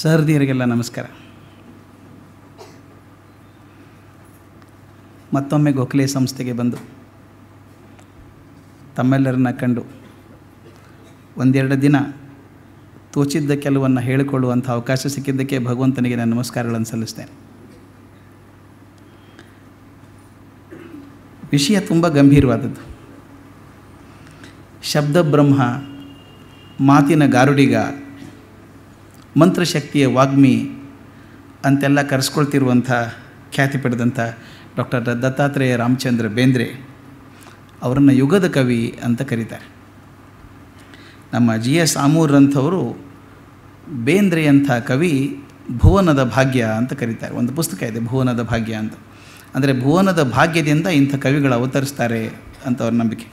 ಸಹೃದಿಯರಿಗೆಲ್ಲ ನಮಸ್ಕಾರ ಮತ್ತೊಮ್ಮೆ ಗೋಖಲೆ ಸಂಸ್ಥೆಗೆ ಬಂದು ತಮ್ಮೆಲ್ಲರನ್ನ ಕಂಡು ಒಂದೆರಡು ದಿನ ತೋಚಿದ್ದ ಕೆಲವನ್ನು ಹೇಳಿಕೊಳ್ಳುವಂಥ ಅವಕಾಶ ಸಿಕ್ಕಿದ್ದಕ್ಕೆ ಭಗವಂತನಿಗೆ ನಾನು ನಮಸ್ಕಾರಗಳನ್ನು ಸಲ್ಲಿಸ್ತೇನೆ ವಿಷಯ ತುಂಬ ಗಂಭೀರವಾದದ್ದು ಶಬ್ದ ಬ್ರಹ್ಮ ಮಾತಿನ ಗಾರುಡಿಗ ಮಂತ್ರಶಕ್ತಿಯ ವಾಗ್ಮಿ ಅಂತೆಲ್ಲ ಕರೆಸ್ಕೊಳ್ತಿರುವಂಥ ಖ್ಯಾತಿ ಪಡೆದಂಥ ಡಾಕ್ಟರ್ ದತ್ತಾತ್ರೇಯ ರಾಮಚಂದ್ರ ಬೇಂದ್ರೆ ಅವರನ್ನು ಯುಗದ ಕವಿ ಅಂತ ಕರೀತಾರೆ ನಮ್ಮ ಜಿ ಎಸ್ ಆಮೂರ್ರಂಥವರು ಬೇಂದ್ರೆಯಂಥ ಕವಿ ಭುವನದ ಭಾಗ್ಯ ಅಂತ ಕರೀತಾರೆ ಒಂದು ಪುಸ್ತಕ ಇದೆ ಭುವನದ ಭಾಗ್ಯ ಅಂತ ಅಂದರೆ ಭುವನದ ಭಾಗ್ಯದಿಂದ ಇಂಥ ಕವಿಗಳು ಅವತರಿಸ್ತಾರೆ ಅಂತ ಅವ್ರ ನಂಬಿಕೆ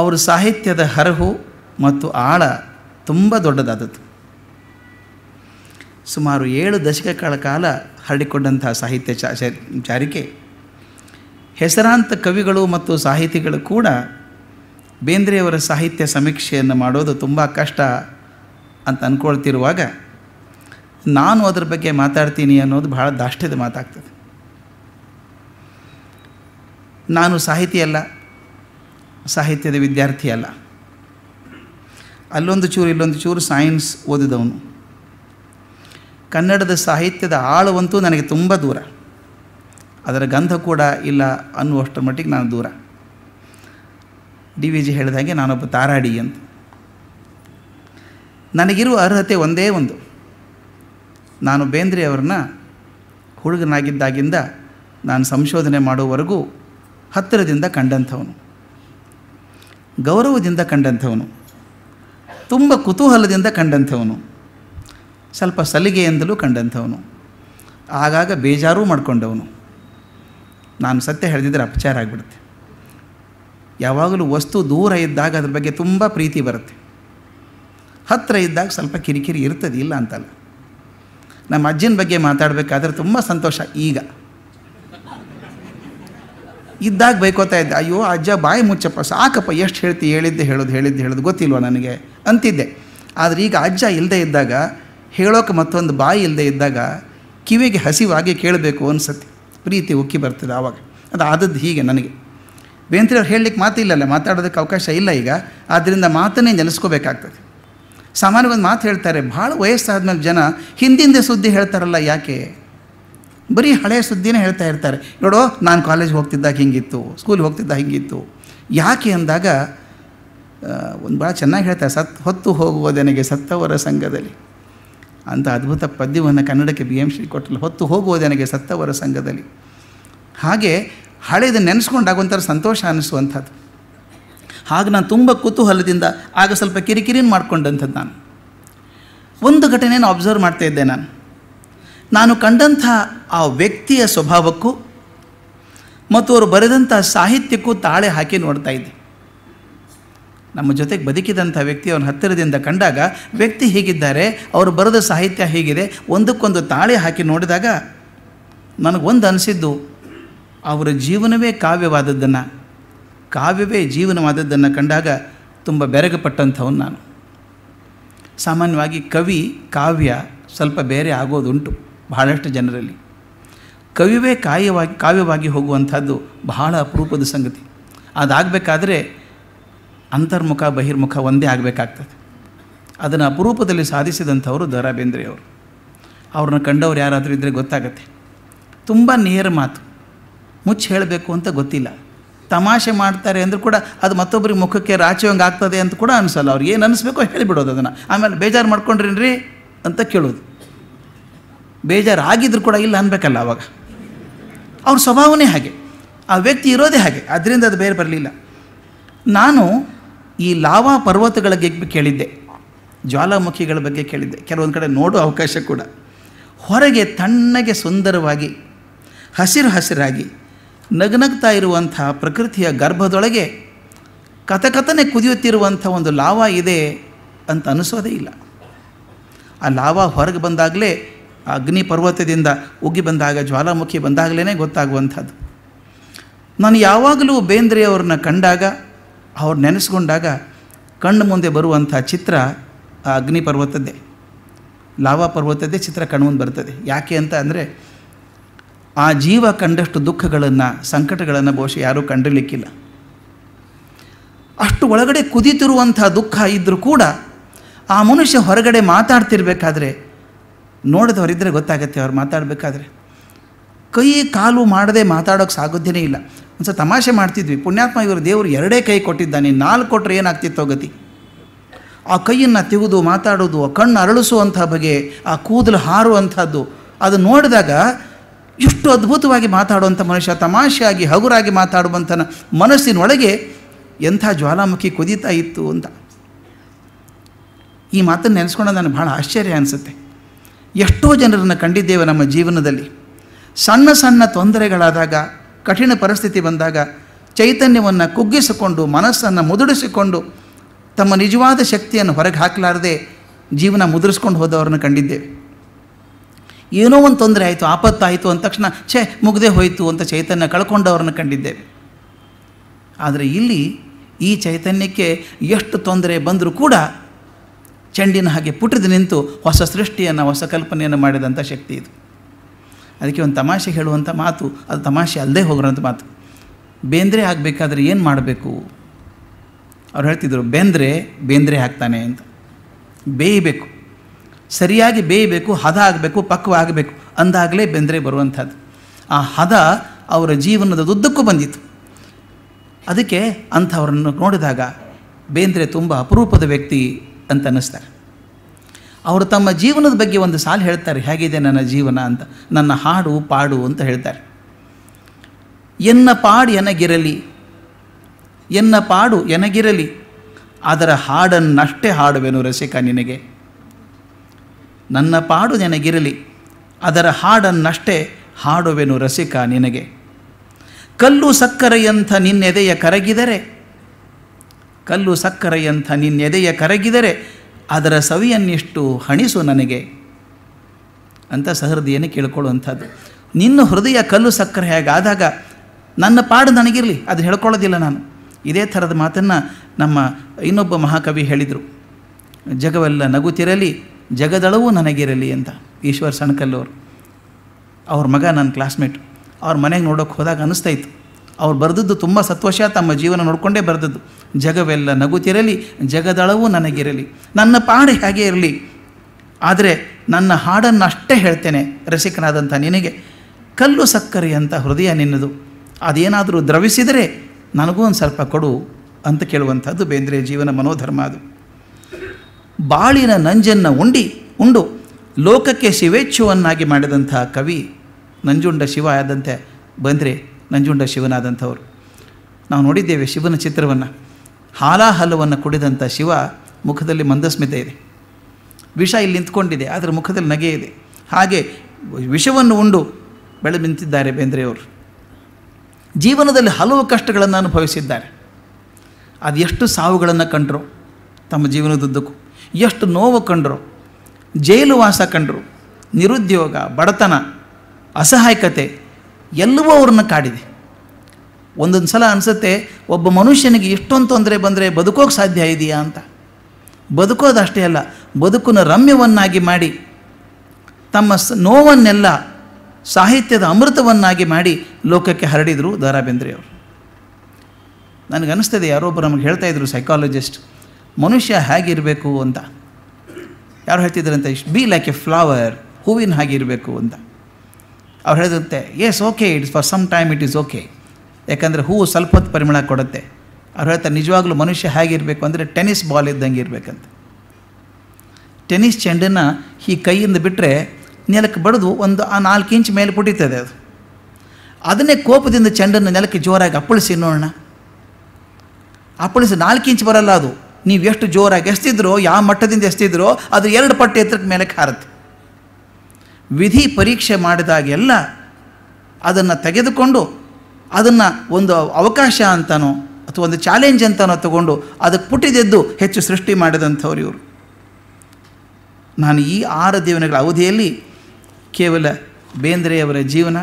ಅವರು ಸಾಹಿತ್ಯದ ಹರಹು ಮತ್ತು ಆಳ ತುಂಬ ದೊಡ್ಡದಾದದ್ದು ಸುಮಾರು ಏಳು ದಶಕಗಳ ಕಾಲ ಹರಡಿಕೊಂಡಂತಹ ಸಾಹಿತ್ಯ ಜಾರಿಕೆ ಹೆಸರಾಂತ ಕವಿಗಳು ಮತ್ತು ಸಾಹಿತಿಗಳು ಕೂಡ ಬೇಂದ್ರೆಯವರ ಸಾಹಿತ್ಯ ಸಮೀಕ್ಷೆಯನ್ನು ಮಾಡೋದು ತುಂಬ ಕಷ್ಟ ಅಂತ ಅಂದ್ಕೊಳ್ತಿರುವಾಗ ನಾನು ಅದರ ಬಗ್ಗೆ ಮಾತಾಡ್ತೀನಿ ಅನ್ನೋದು ಬಹಳ ದಾಷ್ಟ್ಯದ ಮಾತಾಗ್ತದೆ ನಾನು ಸಾಹಿತಿ ಅಲ್ಲ ಸಾಹಿತ್ಯದ ವಿದ್ಯಾರ್ಥಿ ಅಲ್ಲ ಅಲ್ಲೊಂದು ಚೂರು ಇಲ್ಲೊಂದು ಚೂರು ಸೈನ್ಸ್ ಓದಿದವನು ಕನ್ನಡದ ಸಾಹಿತ್ಯದ ಆಳವಂತೂ ನನಗೆ ತುಂಬ ದೂರ ಅದರ ಗಂಧ ಕೂಡ ಇಲ್ಲ ಅನ್ನುವಷ್ಟರ ಮಟ್ಟಿಗೆ ನಾನು ದೂರ ಡಿ ವಿ ಜಿ ಹೇಳಿದಂಗೆ ನಾನೊಬ್ಬ ತಾರಾಡಿ ಅಂತ ನನಗಿರುವ ಅರ್ಹತೆ ಒಂದೇ ಒಂದು ನಾನು ಬೇಂದ್ರೆ ಅವ್ರನ್ನ ಹುಡುಗನಾಗಿದ್ದಾಗಿಂದ ನಾನು ಸಂಶೋಧನೆ ಮಾಡುವವರೆಗೂ ಹತ್ತಿರದಿಂದ ಕಂಡಂಥವನು ಗೌರವದಿಂದ ಕಂಡಂಥವನು ತುಂಬ ಕುತೂಹಲದಿಂದ ಕಂಡಂಥವನು ಸ್ವಲ್ಪ ಸಲಿಗೆಯಿಂದಲೂ ಕಂಡಂಥವನು ಆಗಾಗ ಬೇಜಾರೂ ಮಾಡಿಕೊಂಡವನು ನಾನು ಸತ್ಯ ಹೇಳಿದ್ರೆ ಅಪಚಾರ ಆಗಿಬಿಡುತ್ತೆ ಯಾವಾಗಲೂ ವಸ್ತು ದೂರ ಇದ್ದಾಗ ಅದ್ರ ಬಗ್ಗೆ ತುಂಬ ಪ್ರೀತಿ ಬರುತ್ತೆ ಹತ್ತಿರ ಇದ್ದಾಗ ಸ್ವಲ್ಪ ಕಿರಿಕಿರಿ ಇರ್ತದೆ ಇಲ್ಲ ಅಂತಲ್ಲ ನಮ್ಮ ಅಜ್ಜಿನ ಬಗ್ಗೆ ಮಾತಾಡಬೇಕಾದ್ರೆ ತುಂಬ ಸಂತೋಷ ಈಗ ಇದ್ದಾಗ ಬೈಕೋತಾ ಇದ್ದೆ ಅಯ್ಯೋ ಅಜ್ಜ ಬಾಯಿ ಮುಚ್ಚಪ್ಪ ಸಾಕಪ್ಪ ಎಷ್ಟು ಹೇಳ್ತಿ ಹೇಳಿದ್ದೆ ಹೇಳೋದು ಹೇಳಿದ್ದು ಹೇಳೋದು ಗೊತ್ತಿಲ್ವ ನನಗೆ ಅಂತಿದ್ದೆ ಆದರೆ ಈಗ ಅಜ್ಜ ಇಲ್ಲದೆ ಇದ್ದಾಗ ಹೇಳೋಕೆ ಮತ್ತೊಂದು ಬಾಯಿ ಇಲ್ಲದೆ ಇದ್ದಾಗ ಕಿವಿಗೆ ಹಸಿವಾಗಿ ಕೇಳಬೇಕು ಅನಿಸುತ್ತೆ ಪ್ರೀತಿ ಉಕ್ಕಿ ಬರ್ತದೆ ಆವಾಗ ಅದು ಆದದ್ದು ಹೀಗೆ ನನಗೆ ಬೇಂತ್ರಿ ಅವ್ರು ಹೇಳಲಿಕ್ಕೆ ಇಲ್ಲಲ್ಲ ಮಾತಾಡೋದಕ್ಕೆ ಅವಕಾಶ ಇಲ್ಲ ಈಗ ಆದ್ದರಿಂದ ಮಾತನ್ನೇ ನೆಲೆಸ್ಕೋಬೇಕಾಗ್ತದೆ ಸಾಮಾನ್ಯವಾಗಿ ಮಾತು ಹೇಳ್ತಾರೆ ಭಾಳ ವಯಸ್ಸಾದ ಮೇಲೆ ಜನ ಹಿಂದಿಂದ ಸುದ್ದಿ ಹೇಳ್ತಾರಲ್ಲ ಯಾಕೆ ಬರೀ ಹಳೆಯ ಸುದ್ದಿನೇ ಹೇಳ್ತಾ ಇರ್ತಾರೆ ನೋಡೋ ನಾನು ಕಾಲೇಜ್ಗೆ ಹೋಗ್ತಿದ್ದಾಗ ಹಿಂಗಿತ್ತು ಸ್ಕೂಲ್ ಹೋಗ್ತಿದ್ದಾಗ ಹಿಂಗಿತ್ತು ಯಾಕೆ ಅಂದಾಗ ಒಂದು ಭಾಳ ಚೆನ್ನಾಗಿ ಹೇಳ್ತಾರೆ ಸತ್ ಹೊತ್ತು ಹೋಗುವುದನಿಗೆ ಸತ್ತವರ ಸಂಘದಲ್ಲಿ ಅಂಥ ಅದ್ಭುತ ಪದ್ಯವನ್ನು ಕನ್ನಡಕ್ಕೆ ಬಿ ಎಂ ಕೊಟ್ಟಲು ಹೊತ್ತು ನನಗೆ ಸತ್ತವರ ಸಂಘದಲ್ಲಿ ಹಾಗೆ ಹಳೆಯದು ನೆನೆಸ್ಕೊಂಡಾಗ ಒಂಥರ ಸಂತೋಷ ಅನ್ನಿಸುವಂಥದ್ದು ಹಾಗೆ ನಾನು ತುಂಬ ಕುತೂಹಲದಿಂದ ಆಗ ಸ್ವಲ್ಪ ಕಿರಿಕಿರಿನ ಮಾಡ್ಕೊಂಡಂಥದ್ದು ನಾನು ಒಂದು ಘಟನೆಯನ್ನು ಅಬ್ಸರ್ವ್ ಮಾಡ್ತಾ ಇದ್ದೆ ನಾನು ನಾನು ಕಂಡಂಥ ಆ ವ್ಯಕ್ತಿಯ ಸ್ವಭಾವಕ್ಕೂ ಮತ್ತು ಅವರು ಬರೆದಂಥ ಸಾಹಿತ್ಯಕ್ಕೂ ತಾಳೆ ಹಾಕಿ ನೋಡ್ತಾ ಇದ್ದೆ ನಮ್ಮ ಜೊತೆಗೆ ಬದುಕಿದಂಥ ವ್ಯಕ್ತಿ ಅವನ ಹತ್ತಿರದಿಂದ ಕಂಡಾಗ ವ್ಯಕ್ತಿ ಹೇಗಿದ್ದಾರೆ ಅವರು ಬರೆದ ಸಾಹಿತ್ಯ ಹೇಗಿದೆ ಒಂದಕ್ಕೊಂದು ತಾಳಿ ಹಾಕಿ ನೋಡಿದಾಗ ನನಗೊಂದು ಅನಿಸಿದ್ದು ಅವರ ಜೀವನವೇ ಕಾವ್ಯವಾದದ್ದನ್ನು ಕಾವ್ಯವೇ ಜೀವನವಾದದ್ದನ್ನು ಕಂಡಾಗ ತುಂಬ ಬೆರಗಪಟ್ಟಂಥವನು ನಾನು ಸಾಮಾನ್ಯವಾಗಿ ಕವಿ ಕಾವ್ಯ ಸ್ವಲ್ಪ ಬೇರೆ ಆಗೋದುಂಟು ಬಹಳಷ್ಟು ಜನರಲ್ಲಿ ಕವಿವೇ ಕಾಯವಾಗಿ ಕಾವ್ಯವಾಗಿ ಹೋಗುವಂಥದ್ದು ಬಹಳ ಅಪರೂಪದ ಸಂಗತಿ ಅದಾಗಬೇಕಾದ್ರೆ ಅಂತರ್ಮುಖ ಬಹಿರ್ಮುಖ ಒಂದೇ ಆಗಬೇಕಾಗ್ತದೆ ಅದನ್ನು ಅಪರೂಪದಲ್ಲಿ ಸಾಧಿಸಿದಂಥವರು ದ ರಾ ಬೇಂದ್ರೆಯವರು ಅವ್ರನ್ನ ಕಂಡವ್ರು ಯಾರಾದರೂ ಇದ್ದರೆ ಗೊತ್ತಾಗತ್ತೆ ತುಂಬ ನೇರ ಮಾತು ಮುಚ್ಚಿ ಹೇಳಬೇಕು ಅಂತ ಗೊತ್ತಿಲ್ಲ ತಮಾಷೆ ಮಾಡ್ತಾರೆ ಅಂದರೂ ಕೂಡ ಅದು ಮತ್ತೊಬ್ಬರಿಗೆ ಮುಖಕ್ಕೆ ರಾಚುವಂಗೆ ಆಗ್ತದೆ ಅಂತ ಕೂಡ ಅನಿಸಲ್ಲ ಅವ್ರಿಗೆ ಏನು ಅನಿಸ್ಬೇಕೋ ಹೇಳಿಬಿಡೋದು ಅದನ್ನು ಆಮೇಲೆ ಬೇಜಾರು ಮಾಡ್ಕೊಂಡ್ರೇನ್ರಿ ಅಂತ ಕೇಳೋದು ಬೇಜಾರು ಆಗಿದ್ರು ಕೂಡ ಇಲ್ಲ ಅನ್ಬೇಕಲ್ಲ ಅವಾಗ ಅವ್ರ ಸ್ವಭಾವನೇ ಹಾಗೆ ಆ ವ್ಯಕ್ತಿ ಇರೋದೇ ಹಾಗೆ ಅದರಿಂದ ಅದು ಬೇರೆ ಬರಲಿಲ್ಲ ನಾನು ಈ ಲಾವಾ ಪರ್ವತಗಳ ಬಗ್ಗೆ ಕೇಳಿದ್ದೆ ಜ್ವಾಲಾಮುಖಿಗಳ ಬಗ್ಗೆ ಕೇಳಿದ್ದೆ ಕೆಲವೊಂದು ಕಡೆ ನೋಡೋ ಅವಕಾಶ ಕೂಡ ಹೊರಗೆ ತಣ್ಣಗೆ ಸುಂದರವಾಗಿ ಹಸಿರು ಹಸಿರಾಗಿ ನಗ್ನಗ್ತಾ ಇರುವಂಥ ಪ್ರಕೃತಿಯ ಗರ್ಭದೊಳಗೆ ಕಥಕಥನೆ ಕುದಿಯುತ್ತಿರುವಂಥ ಒಂದು ಲಾವ ಇದೆ ಅಂತ ಅನಿಸೋದೇ ಇಲ್ಲ ಆ ಲಾವ ಹೊರಗೆ ಬಂದಾಗಲೇ ಅಗ್ನಿ ಪರ್ವತದಿಂದ ಉಗಿ ಬಂದಾಗ ಜ್ವಾಲಾಮುಖಿ ಬಂದಾಗಲೇ ಗೊತ್ತಾಗುವಂಥದ್ದು ನಾನು ಯಾವಾಗಲೂ ಬೇಂದ್ರೆಯವ್ರನ್ನ ಕಂಡಾಗ ಅವ್ರು ನೆನೆಸ್ಕೊಂಡಾಗ ಕಣ್ಣು ಮುಂದೆ ಬರುವಂಥ ಚಿತ್ರ ಆ ಅಗ್ನಿ ಪರ್ವತದ್ದೇ ಲಾವಾ ಪರ್ವತದ್ದೇ ಚಿತ್ರ ಮುಂದೆ ಬರ್ತದೆ ಯಾಕೆ ಅಂತ ಅಂದರೆ ಆ ಜೀವ ಕಂಡಷ್ಟು ದುಃಖಗಳನ್ನು ಸಂಕಟಗಳನ್ನು ಬಹುಶಃ ಯಾರೂ ಕಂಡಿರಲಿಕ್ಕಿಲ್ಲ ಅಷ್ಟು ಒಳಗಡೆ ಕುದಿತಿರುವಂಥ ದುಃಖ ಇದ್ದರೂ ಕೂಡ ಆ ಮನುಷ್ಯ ಹೊರಗಡೆ ಮಾತಾಡ್ತಿರ್ಬೇಕಾದ್ರೆ ನೋಡಿದವರಿದ್ದರೆ ಗೊತ್ತಾಗತ್ತೆ ಅವ್ರು ಮಾತಾಡಬೇಕಾದ್ರೆ ಕೈ ಕಾಲು ಮಾಡದೆ ಮಾತಾಡೋಕ್ಕೆ ಸಾಗೋದೇನೇ ಇಲ್ಲ ಒಂದು ತಮಾಷೆ ಮಾಡ್ತಿದ್ವಿ ಪುಣ್ಯಾತ್ಮ ಇವರು ದೇವರು ಎರಡೇ ಕೈ ಕೊಟ್ಟಿದ್ದಾನೆ ನಾಲ್ಕು ಕೊಟ್ಟರೆ ಏನಾಗ್ತಿತ್ತು ಗತಿ ಆ ಕೈಯನ್ನು ತೆಗೆದು ಮಾತಾಡೋದು ಆ ಕಣ್ಣು ಅರಳಿಸುವಂಥ ಬಗೆ ಆ ಕೂದಲು ಹಾರುವಂಥದ್ದು ಅದು ನೋಡಿದಾಗ ಎಷ್ಟು ಅದ್ಭುತವಾಗಿ ಮಾತಾಡುವಂಥ ಮನುಷ್ಯ ತಮಾಷೆಯಾಗಿ ಹಗುರಾಗಿ ಮಾತಾಡುವಂಥ ಮನಸ್ಸಿನೊಳಗೆ ಎಂಥ ಜ್ವಾಲಾಮುಖಿ ಕುದೀತಾ ಇತ್ತು ಅಂತ ಈ ಮಾತನ್ನು ನೆನೆಸ್ಕೊಂಡು ನನಗೆ ಭಾಳ ಆಶ್ಚರ್ಯ ಅನಿಸುತ್ತೆ ಎಷ್ಟೋ ಜನರನ್ನು ಕಂಡಿದ್ದೇವೆ ನಮ್ಮ ಜೀವನದಲ್ಲಿ ಸಣ್ಣ ಸಣ್ಣ ತೊಂದರೆಗಳಾದಾಗ ಕಠಿಣ ಪರಿಸ್ಥಿತಿ ಬಂದಾಗ ಚೈತನ್ಯವನ್ನು ಕುಗ್ಗಿಸಿಕೊಂಡು ಮನಸ್ಸನ್ನು ಮುದುಡಿಸಿಕೊಂಡು ತಮ್ಮ ನಿಜವಾದ ಶಕ್ತಿಯನ್ನು ಹೊರಗೆ ಹಾಕಲಾರದೆ ಜೀವನ ಮುದುರಿಸ್ಕೊಂಡು ಹೋದವ್ರನ್ನ ಕಂಡಿದ್ದೇವೆ ಏನೋ ಒಂದು ತೊಂದರೆ ಆಯಿತು ಆಪತ್ತಾಯಿತು ಅಂದ ತಕ್ಷಣ ಛೇ ಮುಗ್ದೇ ಹೋಯಿತು ಅಂತ ಚೈತನ್ಯ ಕಳ್ಕೊಂಡವ್ರನ್ನ ಕಂಡಿದ್ದೇವೆ ಆದರೆ ಇಲ್ಲಿ ಈ ಚೈತನ್ಯಕ್ಕೆ ಎಷ್ಟು ತೊಂದರೆ ಬಂದರೂ ಕೂಡ ಚೆಂಡಿನ ಹಾಗೆ ಪುಟಿದು ನಿಂತು ಹೊಸ ಸೃಷ್ಟಿಯನ್ನು ಹೊಸ ಕಲ್ಪನೆಯನ್ನು ಮಾಡಿದಂಥ ಶಕ್ತಿ ಇದು ಅದಕ್ಕೆ ಒಂದು ತಮಾಷೆ ಹೇಳುವಂಥ ಮಾತು ಅದು ತಮಾಷೆ ಅಲ್ಲದೆ ಹೋಗೋಂಥ ಮಾತು ಬೇಂದ್ರೆ ಆಗಬೇಕಾದ್ರೆ ಏನು ಮಾಡಬೇಕು ಅವ್ರು ಹೇಳ್ತಿದ್ರು ಬೇಂದ್ರೆ ಬೇಂದ್ರೆ ಹಾಕ್ತಾನೆ ಅಂತ ಬೇಯಬೇಕು ಸರಿಯಾಗಿ ಬೇಯಬೇಕು ಹದ ಆಗಬೇಕು ಪಕ್ವ ಆಗಬೇಕು ಅಂದಾಗಲೇ ಬೆಂದ್ರೆ ಬರುವಂಥದ್ದು ಆ ಹದ ಅವರ ಜೀವನದ ಉದ್ದಕ್ಕೂ ಬಂದಿತ್ತು ಅದಕ್ಕೆ ಅಂಥವ್ರನ್ನು ನೋಡಿದಾಗ ಬೇಂದ್ರೆ ತುಂಬ ಅಪರೂಪದ ವ್ಯಕ್ತಿ ಅಂತ ಅನ್ನಿಸ್ತಾರೆ ಅವರು ತಮ್ಮ ಜೀವನದ ಬಗ್ಗೆ ಒಂದು ಸಾಲು ಹೇಳ್ತಾರೆ ಹೇಗಿದೆ ನನ್ನ ಜೀವನ ಅಂತ ನನ್ನ ಹಾಡು ಪಾಡು ಅಂತ ಹೇಳ್ತಾರೆ ಎನ್ನ ಪಾಡು ಎನಗಿರಲಿ ಎನ್ನ ಪಾಡು ಎನಗಿರಲಿ ಅದರ ಹಾಡನ್ನಷ್ಟೇ ಹಾಡುವೆನು ರಸಿಕ ನಿನಗೆ ನನ್ನ ಪಾಡು ನನಗಿರಲಿ ಅದರ ಹಾಡನ್ನಷ್ಟೇ ಹಾಡುವೆನು ರಸಿಕ ನಿನಗೆ ಕಲ್ಲು ಸಕ್ಕರೆಯಂಥ ನಿನ್ನೆದೆಯ ಕರಗಿದರೆ ಕಲ್ಲು ಸಕ್ಕರೆಯಂಥ ನಿನ್ನೆದೆಯ ಕರಗಿದರೆ ಅದರ ಸವಿಯನ್ನಿಷ್ಟು ಹಣಿಸು ನನಗೆ ಅಂತ ಸಹೃದಿಯನ್ನು ಕೇಳ್ಕೊಳ್ಳುವಂಥದ್ದು ನಿನ್ನ ಹೃದಯ ಕಲ್ಲು ಸಕ್ಕರೆ ಹೇಗಾದಾಗ ನನ್ನ ಪಾಡು ನನಗಿರಲಿ ಅದು ಹೇಳ್ಕೊಳ್ಳೋದಿಲ್ಲ ನಾನು ಇದೇ ಥರದ ಮಾತನ್ನು ನಮ್ಮ ಇನ್ನೊಬ್ಬ ಮಹಾಕವಿ ಹೇಳಿದರು ಜಗವೆಲ್ಲ ನಗುತ್ತಿರಲಿ ಜಗದಳವೂ ನನಗಿರಲಿ ಅಂತ ಈಶ್ವರ್ ಸಣಕಲ್ಲವರು ಅವ್ರ ಮಗ ನನ್ನ ಕ್ಲಾಸ್ಮೇಟ್ ಅವ್ರ ಮನೆಗೆ ನೋಡೋಕ್ಕೆ ಹೋದಾಗ ಅನ್ನಿಸ್ತಾಯಿತ್ತು ಅವ್ರು ಬರೆದದ್ದು ತುಂಬ ಸತ್ವಶ ತಮ್ಮ ಜೀವನ ನೋಡಿಕೊಂಡೇ ಬರೆದದ್ದು ಜಗವೆಲ್ಲ ನಗುತ್ತಿರಲಿ ಜಗದಳವು ನನಗಿರಲಿ ನನ್ನ ಪಾಡು ಹೇಗೆ ಇರಲಿ ಆದರೆ ನನ್ನ ಹಾಡನ್ನು ಅಷ್ಟೇ ಹೇಳ್ತೇನೆ ರಸಿಕನಾದಂಥ ನಿನಗೆ ಕಲ್ಲು ಸಕ್ಕರೆ ಅಂತ ಹೃದಯ ನಿನ್ನದು ಅದೇನಾದರೂ ದ್ರವಿಸಿದರೆ ನನಗೂ ಒಂದು ಸ್ವಲ್ಪ ಕೊಡು ಅಂತ ಕೇಳುವಂಥದ್ದು ಬೇಂದ್ರೆ ಜೀವನ ಮನೋಧರ್ಮ ಅದು ಬಾಳಿನ ನಂಜನ್ನು ಉಂಡಿ ಉಂಡು ಲೋಕಕ್ಕೆ ಶಿವೇಚ್ಛುವನ್ನಾಗಿ ಮಾಡಿದಂಥ ಕವಿ ನಂಜುಂಡ ಶಿವ ಆದಂತೆ ಬಂದರೆ ನಂಜುಂಡ ಶಿವನಾದಂಥವರು ನಾವು ನೋಡಿದ್ದೇವೆ ಶಿವನ ಚಿತ್ರವನ್ನು ಹಾಲಾಹಲವನ್ನು ಕುಡಿದಂಥ ಶಿವ ಮುಖದಲ್ಲಿ ಮಂದಸ್ಮಿತೆ ಇದೆ ವಿಷ ಇಲ್ಲಿ ನಿಂತ್ಕೊಂಡಿದೆ ಅದರ ಮುಖದಲ್ಲಿ ನಗೆ ಇದೆ ಹಾಗೆ ವಿಷವನ್ನು ಉಂಡು ಬೆಳೆ ನಿಂತಿದ್ದಾರೆ ಬೇಂದ್ರೆಯವರು ಜೀವನದಲ್ಲಿ ಹಲವು ಕಷ್ಟಗಳನ್ನು ಅನುಭವಿಸಿದ್ದಾರೆ ಅದು ಎಷ್ಟು ಸಾವುಗಳನ್ನು ಕಂಡರು ತಮ್ಮ ಜೀವನದುದ್ದಕ್ಕೂ ಎಷ್ಟು ನೋವು ಕಂಡರು ಜೈಲು ವಾಸ ಕಂಡರು ನಿರುದ್ಯೋಗ ಬಡತನ ಅಸಹಾಯಕತೆ ಎಲ್ಲವೂ ಅವ್ರನ್ನ ಕಾಡಿದೆ ಒಂದೊಂದು ಸಲ ಅನಿಸುತ್ತೆ ಒಬ್ಬ ಮನುಷ್ಯನಿಗೆ ಇಷ್ಟೊಂದು ತೊಂದರೆ ಬಂದರೆ ಬದುಕೋಕೆ ಸಾಧ್ಯ ಇದೆಯಾ ಅಂತ ಬದುಕೋದಷ್ಟೇ ಅಲ್ಲ ಬದುಕನ್ನು ರಮ್ಯವನ್ನಾಗಿ ಮಾಡಿ ತಮ್ಮ ನೋವನ್ನೆಲ್ಲ ಸಾಹಿತ್ಯದ ಅಮೃತವನ್ನಾಗಿ ಮಾಡಿ ಲೋಕಕ್ಕೆ ಹರಡಿದರು ದ ರಾ ಬೇಂದ್ರೆಯವರು ನನಗನ್ನಿಸ್ತದೆ ಯಾರೊಬ್ಬರು ನಮಗೆ ಹೇಳ್ತಾ ಇದ್ರು ಸೈಕಾಲಜಿಸ್ಟ್ ಮನುಷ್ಯ ಹೇಗಿರಬೇಕು ಅಂತ ಯಾರು ಹೇಳ್ತಿದ್ರಂತೆ ಬಿ ಲೈಕ್ ಎ ಫ್ಲವರ್ ಹೂವಿನ ಹಾಗಿರಬೇಕು ಅಂತ ಅವ್ರು ಹೇಳಿದಂತೆ yes okay it's for some time it is okay ಯಾಕಂದರೆ ಹೂವು ಸ್ವಲ್ಪ ಹೊತ್ತು ಪರಿಮಳ ಕೊಡುತ್ತೆ ಅವ್ರು ಹೇಳ್ತಾರೆ ನಿಜವಾಗ್ಲೂ ಮನುಷ್ಯ ಹೇಗಿರಬೇಕು ಅಂದರೆ ಟೆನಿಸ್ ಬಾಲ್ ಇದ್ದಂಗೆ ಇರಬೇಕಂತ ಟೆನಿಸ್ ಚೆಂಡನ್ನು ಈ ಕೈಯಿಂದ ಬಿಟ್ಟರೆ ನೆಲಕ್ಕೆ ಬಡಿದು ಒಂದು ಆ ನಾಲ್ಕು ಇಂಚ್ ಮೇಲೆ ಪುಟಿತದೆ ಅದು ಅದನ್ನೇ ಕೋಪದಿಂದ ಚೆಂಡನ್ನು ನೆಲಕ್ಕೆ ಜೋರಾಗಿ ಅಪ್ಪಳಿಸಿ ನೋಡೋಣ ಅಪ್ಪಳಿಸಿ ನಾಲ್ಕು ಇಂಚ್ ಬರಲ್ಲ ಅದು ನೀವು ಎಷ್ಟು ಜೋರಾಗಿ ಎಸ್ತಿದ್ರೋ ಯಾವ ಮಟ್ಟದಿಂದ ಎಸ್ತಿದ್ರೋ ಅದು ಎರಡು ಪಟ್ಟು ಎತ್ತರಕ್ಕೆ ಮೇಲೆ ಹಾರುತ್ತೆ ವಿಧಿ ಪರೀಕ್ಷೆ ಮಾಡಿದಾಗೆಲ್ಲ ಅದನ್ನು ತೆಗೆದುಕೊಂಡು ಅದನ್ನು ಒಂದು ಅವಕಾಶ ಅಂತನೋ ಅಥವಾ ಒಂದು ಚಾಲೆಂಜ್ ಅಂತನೋ ತಗೊಂಡು ಅದಕ್ಕೆ ಪುಟ್ಟಿದೆದ್ದು ಹೆಚ್ಚು ಸೃಷ್ಟಿ ಮಾಡಿದಂಥವ್ರು ಇವರು ನಾನು ಈ ಆರು ದೇವನಗಳ ಅವಧಿಯಲ್ಲಿ ಕೇವಲ ಬೇಂದ್ರೆಯವರ ಜೀವನ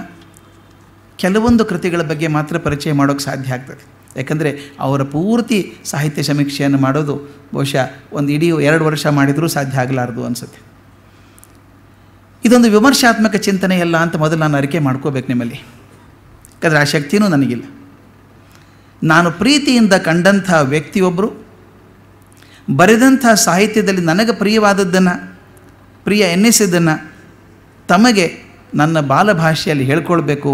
ಕೆಲವೊಂದು ಕೃತಿಗಳ ಬಗ್ಗೆ ಮಾತ್ರ ಪರಿಚಯ ಮಾಡೋಕ್ಕೆ ಸಾಧ್ಯ ಆಗ್ತದೆ ಯಾಕಂದರೆ ಅವರ ಪೂರ್ತಿ ಸಾಹಿತ್ಯ ಸಮೀಕ್ಷೆಯನ್ನು ಮಾಡೋದು ಬಹುಶಃ ಒಂದು ಇಡೀ ಎರಡು ವರ್ಷ ಮಾಡಿದರೂ ಸಾಧ್ಯ ಆಗಲಾರದು ಅನಿಸುತ್ತೆ ಇದೊಂದು ವಿಮರ್ಶಾತ್ಮಕ ಚಿಂತನೆ ಅಲ್ಲ ಅಂತ ಮೊದಲು ನಾನು ಅರಿಕೆ ಮಾಡ್ಕೋಬೇಕು ನಿಮ್ಮಲ್ಲಿ ಯಾಕಂದರೆ ಆ ಶಕ್ತಿಯೂ ನನಗಿಲ್ಲ ನಾನು ಪ್ರೀತಿಯಿಂದ ಕಂಡಂಥ ವ್ಯಕ್ತಿಯೊಬ್ಬರು ಬರೆದಂಥ ಸಾಹಿತ್ಯದಲ್ಲಿ ನನಗೆ ಪ್ರಿಯವಾದದ್ದನ್ನು ಪ್ರಿಯ ಎನ್ನಿಸಿದ್ದನ್ನು ತಮಗೆ ನನ್ನ ಬಾಲಭಾಷೆಯಲ್ಲಿ ಹೇಳ್ಕೊಳ್ಬೇಕು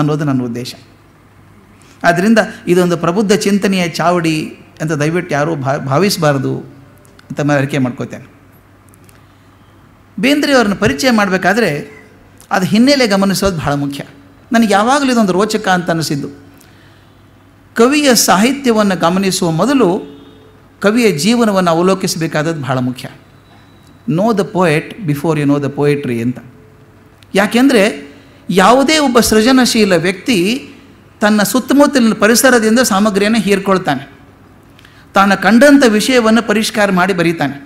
ಅನ್ನೋದು ನನ್ನ ಉದ್ದೇಶ ಆದ್ದರಿಂದ ಇದೊಂದು ಪ್ರಬುದ್ಧ ಚಿಂತನೆಯ ಚಾವಡಿ ಅಂತ ದಯವಿಟ್ಟು ಯಾರೂ ಭಾವಿಸಬಾರ್ದು ಅಂತ ನಾನು ಅರಿಕೆ ಮಾಡ್ಕೋತೇನೆ ಬೇಂದ್ರೆಯವ್ರನ್ನ ಪರಿಚಯ ಮಾಡಬೇಕಾದ್ರೆ ಅದು ಹಿನ್ನೆಲೆ ಗಮನಿಸೋದು ಬಹಳ ಮುಖ್ಯ ನನಗೆ ಯಾವಾಗಲೂ ಇದೊಂದು ರೋಚಕ ಅಂತ ಅನಿಸಿದ್ದು ಕವಿಯ ಸಾಹಿತ್ಯವನ್ನು ಗಮನಿಸುವ ಮೊದಲು ಕವಿಯ ಜೀವನವನ್ನು ಅವಲೋಕಿಸಬೇಕಾದದ್ದು ಬಹಳ ಮುಖ್ಯ know the poet before you know the poetry ಅಂತ ಯಾಕೆಂದರೆ ಯಾವುದೇ ಒಬ್ಬ ಸೃಜನಶೀಲ ವ್ಯಕ್ತಿ ತನ್ನ ಸುತ್ತಮುತ್ತಲಿನ ಪರಿಸರದಿಂದ ಸಾಮಗ್ರಿಯನ್ನು ಹೀರ್ಕೊಳ್ತಾನೆ ತಾನು ಕಂಡಂಥ ವಿಷಯವನ್ನು ಪರಿಷ್ಕಾರ ಮಾಡಿ ಬರೀತಾನೆ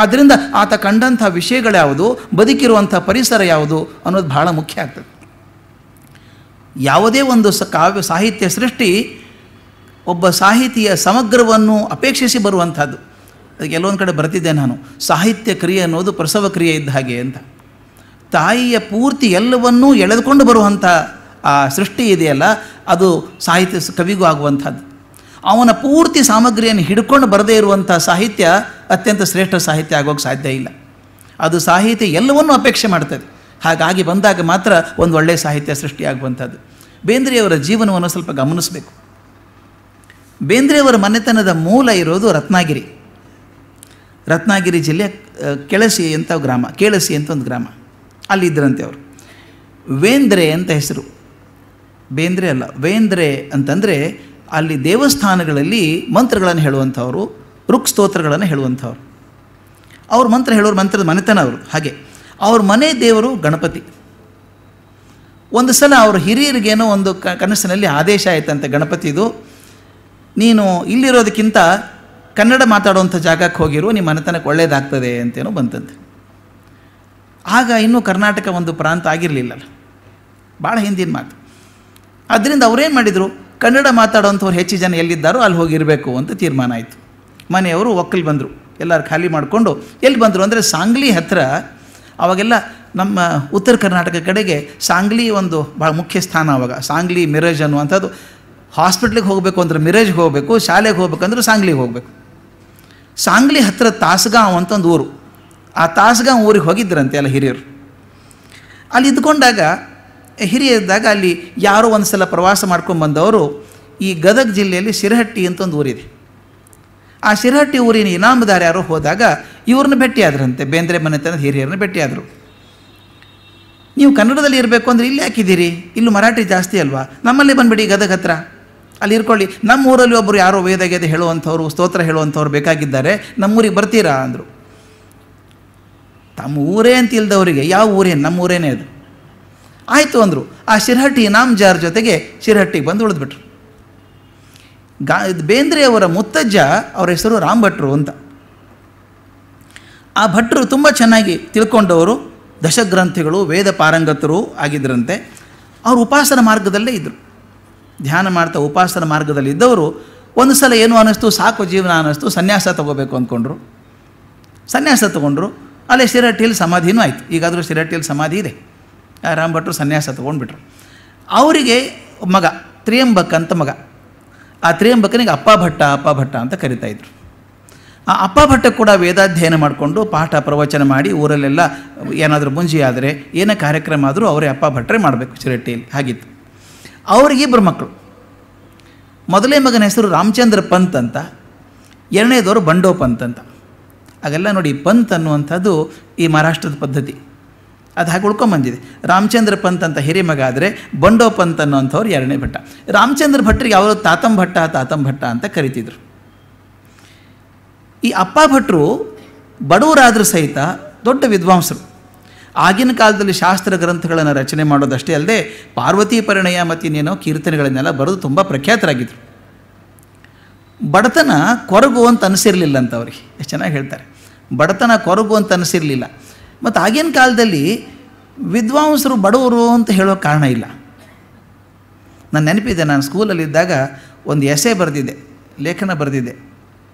ಆದ್ದರಿಂದ ಆತ ಕಂಡಂಥ ವಿಷಯಗಳ್ಯಾವುದು ಬದುಕಿರುವಂಥ ಪರಿಸರ ಯಾವುದು ಅನ್ನೋದು ಬಹಳ ಮುಖ್ಯ ಆಗ್ತದೆ ಯಾವುದೇ ಒಂದು ಸ ಕಾವ್ಯ ಸಾಹಿತ್ಯ ಸೃಷ್ಟಿ ಒಬ್ಬ ಸಾಹಿತಿಯ ಸಮಗ್ರವನ್ನು ಅಪೇಕ್ಷಿಸಿ ಬರುವಂಥದ್ದು ಅದಕ್ಕೆ ಕೆಲವೊಂದು ಕಡೆ ಬರ್ತಿದ್ದೆ ನಾನು ಸಾಹಿತ್ಯ ಕ್ರಿಯೆ ಅನ್ನೋದು ಪ್ರಸವ ಕ್ರಿಯೆ ಇದ್ದ ಹಾಗೆ ಅಂತ ತಾಯಿಯ ಪೂರ್ತಿ ಎಲ್ಲವನ್ನೂ ಎಳೆದುಕೊಂಡು ಬರುವಂಥ ಆ ಸೃಷ್ಟಿ ಇದೆಯಲ್ಲ ಅದು ಸಾಹಿತ್ಯ ಕವಿಗೂ ಆಗುವಂಥದ್ದು ಅವನ ಪೂರ್ತಿ ಸಾಮಗ್ರಿಯನ್ನು ಹಿಡ್ಕೊಂಡು ಬರದೇ ಇರುವಂಥ ಸಾಹಿತ್ಯ ಅತ್ಯಂತ ಶ್ರೇಷ್ಠ ಸಾಹಿತ್ಯ ಆಗೋಕ್ಕೆ ಸಾಧ್ಯ ಇಲ್ಲ ಅದು ಸಾಹಿತ್ಯ ಎಲ್ಲವನ್ನೂ ಅಪೇಕ್ಷೆ ಮಾಡ್ತದೆ ಹಾಗಾಗಿ ಬಂದಾಗ ಮಾತ್ರ ಒಂದು ಒಳ್ಳೆಯ ಸಾಹಿತ್ಯ ಸೃಷ್ಟಿಯಾಗುವಂಥದ್ದು ಬೇಂದ್ರೆಯವರ ಜೀವನವನ್ನು ಸ್ವಲ್ಪ ಗಮನಿಸಬೇಕು ಬೇಂದ್ರೆಯವರ ಮನೆತನದ ಮೂಲ ಇರೋದು ರತ್ನಾಗಿರಿ ರತ್ನಾಗಿರಿ ಜಿಲ್ಲೆ ಕೆಳಸಿ ಅಂತ ಗ್ರಾಮ ಕೇಳಸಿ ಅಂತ ಒಂದು ಗ್ರಾಮ ಅಲ್ಲಿದ್ದರಂತೆ ಅವರು ವೇಂದ್ರೆ ಅಂತ ಹೆಸರು ಬೇಂದ್ರೆ ಅಲ್ಲ ವೇಂದ್ರೆ ಅಂತಂದರೆ ಅಲ್ಲಿ ದೇವಸ್ಥಾನಗಳಲ್ಲಿ ಮಂತ್ರಗಳನ್ನು ಹೇಳುವಂಥವ್ರು ರುಕ್ ಸ್ತೋತ್ರಗಳನ್ನು ಹೇಳುವಂಥವ್ರು ಅವ್ರ ಮಂತ್ರ ಹೇಳೋರು ಮಂತ್ರದ ಮನೆತನ ಅವರು ಹಾಗೆ ಅವ್ರ ಮನೆ ದೇವರು ಗಣಪತಿ ಒಂದು ಸಲ ಅವ್ರ ಹಿರಿಯರಿಗೇನೋ ಒಂದು ಕನಸಿನಲ್ಲಿ ಆದೇಶ ಆಯ್ತಂತೆ ಗಣಪತಿದು ನೀನು ಇಲ್ಲಿರೋದಕ್ಕಿಂತ ಕನ್ನಡ ಮಾತಾಡುವಂಥ ಜಾಗಕ್ಕೆ ಹೋಗಿರು ನಿಮ್ಮ ಮನೆತನಕ್ಕೆ ಒಳ್ಳೇದಾಗ್ತದೆ ಅಂತೇನೋ ಬಂತಂತೆ ಆಗ ಇನ್ನೂ ಕರ್ನಾಟಕ ಒಂದು ಪ್ರಾಂತ ಆಗಿರಲಿಲ್ಲಲ್ಲ ಭಾಳ ಹಿಂದಿನ ಮಾತು ಅದರಿಂದ ಅವರೇನು ಮಾಡಿದರು ಕನ್ನಡ ಮಾತಾಡೋಂಥವ್ರು ಹೆಚ್ಚು ಜನ ಎಲ್ಲಿದ್ದಾರೋ ಅಲ್ಲಿ ಹೋಗಿರಬೇಕು ಅಂತ ತೀರ್ಮಾನ ಆಯಿತು ಮನೆಯವರು ಒಕ್ಕಲು ಬಂದರು ಎಲ್ಲರೂ ಖಾಲಿ ಮಾಡಿಕೊಂಡು ಎಲ್ಲಿ ಬಂದರು ಅಂದರೆ ಸಾಂಗ್ಲಿ ಹತ್ತಿರ ಅವಾಗೆಲ್ಲ ನಮ್ಮ ಉತ್ತರ ಕರ್ನಾಟಕ ಕಡೆಗೆ ಸಾಂಗ್ಲಿ ಒಂದು ಭಾಳ ಮುಖ್ಯ ಸ್ಥಾನ ಅವಾಗ ಸಾಂಗ್ಲಿ ಮಿರೇಜ್ ಅನ್ನುವಂಥದ್ದು ಹಾಸ್ಪಿಟ್ಲಿಗೆ ಹೋಗಬೇಕು ಅಂದರೆ ಮಿರೇಜ್ಗೆ ಹೋಗಬೇಕು ಶಾಲೆಗೆ ಹೋಗ್ಬೇಕಂದ್ರೆ ಸಾಂಗ್ಲಿಗೆ ಹೋಗಬೇಕು ಸಾಂಗ್ಲಿ ಹತ್ತಿರ ತಾಸ್ಗಾಂವ್ ಅಂತ ಒಂದು ಊರು ಆ ತಾಸ್ಗಾಂವ್ ಊರಿಗೆ ಹೋಗಿದ್ದರಂತೆ ಎಲ್ಲ ಹಿರಿಯರು ಅಲ್ಲಿ ಇದ್ಕೊಂಡಾಗ ಹಿರಿಯರಿದ್ದಾಗ ಅಲ್ಲಿ ಯಾರೋ ಒಂದು ಸಲ ಪ್ರವಾಸ ಮಾಡ್ಕೊಂಡು ಬಂದವರು ಈ ಗದಗ ಜಿಲ್ಲೆಯಲ್ಲಿ ಶಿರಹಟ್ಟಿ ಅಂತ ಒಂದು ಊರಿದೆ ಆ ಶಿರಹಟ್ಟಿ ಊರಿನ ಇನಾಮದಾರ ಯಾರೋ ಹೋದಾಗ ಇವ್ರನ್ನ ಭೇಟಿಯಾದ್ರಂತೆ ಬೇಂದ್ರೆ ಮನೆ ತಂದು ಹಿರಿಯರನ್ನ ಭೇಟಿಯಾದರು ನೀವು ಕನ್ನಡದಲ್ಲಿ ಇರಬೇಕು ಅಂದರೆ ಇಲ್ಲಿ ಹಾಕಿದ್ದೀರಿ ಇಲ್ಲೂ ಮರಾಠಿ ಜಾಸ್ತಿ ಅಲ್ವಾ ನಮ್ಮಲ್ಲಿ ಬಂದ್ಬಿಡಿ ಗದಗ ಹತ್ರ ಅಲ್ಲಿ ಇರ್ಕೊಳ್ಳಿ ನಮ್ಮ ಊರಲ್ಲಿ ಒಬ್ಬರು ಯಾರೋ ವೇದಗೆದ ಹೇಳುವಂಥವ್ರು ಸ್ತೋತ್ರ ಹೇಳುವಂಥವ್ರು ಬೇಕಾಗಿದ್ದಾರೆ ನಮ್ಮೂರಿಗೆ ಬರ್ತೀರಾ ಅಂದರು ತಮ್ಮ ಊರೇ ಅಂತ ಇಲ್ದವರಿಗೆ ಯಾವ ಊರೇನು ನಮ್ಮ ಊರೇನೇ ಅದು ಆಯಿತು ಅಂದರು ಆ ಶಿರಹಟ್ಟಿ ಜಾರ್ ಜೊತೆಗೆ ಶಿರಹಟ್ಟಿಗೆ ಬಂದು ಉಳಿದ್ಬಿಟ್ರು ಗಾ ಬೇಂದ್ರೆಯವರ ಮುತ್ತಜ್ಜ ಅವರ ಹೆಸರು ರಾಮ್ ಭಟ್ರು ಅಂತ ಆ ಭಟ್ರು ತುಂಬ ಚೆನ್ನಾಗಿ ತಿಳ್ಕೊಂಡವರು ದಶಗ್ರಂಥಿಗಳು ವೇದ ಪಾರಂಗತರು ಆಗಿದ್ದರಂತೆ ಅವರು ಉಪಾಸನ ಮಾರ್ಗದಲ್ಲೇ ಇದ್ದರು ಧ್ಯಾನ ಮಾಡ್ತಾ ಉಪಾಸನ ಮಾರ್ಗದಲ್ಲಿ ಇದ್ದವರು ಒಂದು ಸಲ ಏನು ಅನ್ನಿಸ್ತು ಸಾಕು ಜೀವನ ಅನ್ನಿಸ್ತು ಸನ್ಯಾಸ ತಗೋಬೇಕು ಅಂದ್ಕೊಂಡ್ರು ಸನ್ಯಾಸ ತಗೊಂಡ್ರು ಅಲ್ಲೇ ಶಿರಹಟ್ಟಿಯಲ್ಲಿ ಸಮಾಧಿನೂ ಆಯಿತು ಈಗಾದರೂ ಶಿರಹಟ್ಟಿಯಲ್ಲಿ ಸಮಾಧಿ ಇದೆ ರಾಮ್ ಭಟ್ರು ಸನ್ಯಾಸ ತೊಗೊಂಡ್ಬಿಟ್ರು ಅವರಿಗೆ ಮಗ ತ್ರಿಯಂಬಕ್ ಅಂತ ಮಗ ಆ ತ್ರಿಯಂಬಕ್ಕನಿಗೆ ಅಪ್ಪ ಭಟ್ಟ ಅಪ್ಪ ಭಟ್ಟ ಅಂತ ಇದ್ರು ಆ ಅಪ್ಪ ಭಟ್ಟ ಕೂಡ ವೇದಾಧ್ಯಯನ ಮಾಡಿಕೊಂಡು ಪಾಠ ಪ್ರವಚನ ಮಾಡಿ ಊರಲ್ಲೆಲ್ಲ ಏನಾದರೂ ಮುಂಜಿ ಆದರೆ ಏನೇ ಕಾರ್ಯಕ್ರಮ ಆದರೂ ಅವರೇ ಅಪ್ಪ ಭಟ್ಟರೆ ಮಾಡಬೇಕು ಚಿರಟ್ಟಿಯಲ್ಲಿ ಹಾಗಿತ್ತು ಇಬ್ಬರು ಮಕ್ಕಳು ಮೊದಲೇ ಮಗನ ಹೆಸರು ರಾಮಚಂದ್ರ ಪಂತ್ ಅಂತ ಎರಡನೇದವರು ಬಂಡೋ ಪಂತ್ ಅಂತ ಹಾಗೆಲ್ಲ ನೋಡಿ ಪಂತ್ ಅನ್ನುವಂಥದ್ದು ಈ ಮಹಾರಾಷ್ಟ್ರದ ಪದ್ಧತಿ ಅದು ಹಾಗೆ ಉಳ್ಕೊಂಬಂದಿದೆ ರಾಮಚಂದ್ರ ಪಂತ್ ಅಂತ ಹಿರಿಯ ಮಗ ಆದರೆ ಬಂಡೋ ಪಂತ್ ಅನ್ನೋಂಥವ್ರು ಎರಡನೇ ಭಟ್ಟ ರಾಮಚಂದ್ರ ಭಟ್ರಿಗೆ ಅವರು ತಾತಂ ಭಟ್ಟ ತಾತಂ ಭಟ್ಟ ಅಂತ ಕರಿತಿದ್ರು ಈ ಅಪ್ಪ ಭಟ್ರು ಬಡವರಾದರೂ ಸಹಿತ ದೊಡ್ಡ ವಿದ್ವಾಂಸರು ಆಗಿನ ಕಾಲದಲ್ಲಿ ಶಾಸ್ತ್ರ ಗ್ರಂಥಗಳನ್ನು ರಚನೆ ಮಾಡೋದಷ್ಟೇ ಅಲ್ಲದೆ ಪಾರ್ವತಿ ಪರಿಣಯ ಮತ್ತು ಇನ್ನೇನೋ ಕೀರ್ತನೆಗಳನ್ನೆಲ್ಲ ಬರೆದು ತುಂಬ ಪ್ರಖ್ಯಾತರಾಗಿದ್ದರು ಬಡತನ ಕೊರಗು ಅಂತ ಅನಿಸಿರಲಿಲ್ಲ ಅಂತ ಅವ್ರಿಗೆ ಎಷ್ಟು ಚೆನ್ನಾಗಿ ಹೇಳ್ತಾರೆ ಬಡತನ ಕೊರಗು ಅಂತ ಅನಿಸಿರಲಿಲ್ಲ ಮತ್ತು ಆಗಿನ ಕಾಲದಲ್ಲಿ ವಿದ್ವಾಂಸರು ಬಡವರು ಅಂತ ಹೇಳೋ ಕಾರಣ ಇಲ್ಲ ನಾನು ನೆನಪಿದೆ ನಾನು ಸ್ಕೂಲಲ್ಲಿದ್ದಾಗ ಒಂದು ಎಸೆ ಬರೆದಿದ್ದೆ ಲೇಖನ ಬರೆದಿದ್ದೆ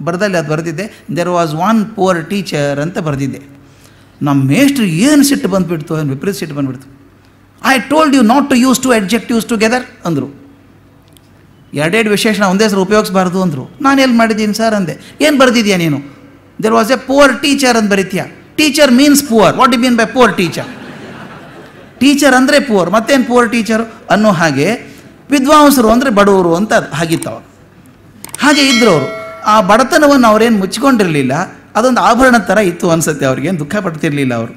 ಬರೆದಲ್ಲಿ ಅದು ಬರೆದಿದ್ದೆ there was one poor teacher ಅಂತ ಬರೆದಿದ್ದೆ ನಮ್ಮ ಮೇಷ್ಟ್ರು ಏನು ಸಿಟ್ಟು ಬಂದುಬಿಡ್ತು ಏನು ವಿಪರೀತ ಸಿಟ್ಟು ಬಂದುಬಿಡ್ತು I told you not to use two adjectives together ಅಂದರು ಎರಡೆರಡು ವಿಶೇಷಣ ಒಂದೇ ಸರ್ ಉಪಯೋಗಿಸ್ಬಾರ್ದು ಅಂದರು ನಾನು ಎಲ್ಲಿ ಮಾಡಿದ್ದೀನಿ ಸರ್ ಅಂದೆ ಏನು ಬರೆದಿದ್ಯಾ ನೀನು there was a poor teacher ಅಂತ ಬರೀತೀಯಾ teacher means poor what do mean by poor teacher teacher ಅಂದರೆ ಪುವರ್ ಮತ್ತೇನು ಪುವರ್ ಟೀಚರ್ ಅನ್ನೋ ಹಾಗೆ ವಿದ್ವಾಂಸರು ಅಂದರೆ ಬಡವರು ಅಂತ ಹಾಗಿತ್ತವ ಹಾಗೆ ಇದ್ದರು ಅವರು ಆ ಬಡತನವನ್ನು ಅವರೇನು ಮುಚ್ಚಿಕೊಂಡಿರಲಿಲ್ಲ ಅದೊಂದು ಆಭರಣ ಥರ ಇತ್ತು ಅನಿಸುತ್ತೆ ಅವ್ರಿಗೇನು ದುಃಖ ಪಡ್ತಿರಲಿಲ್ಲ ಅವರು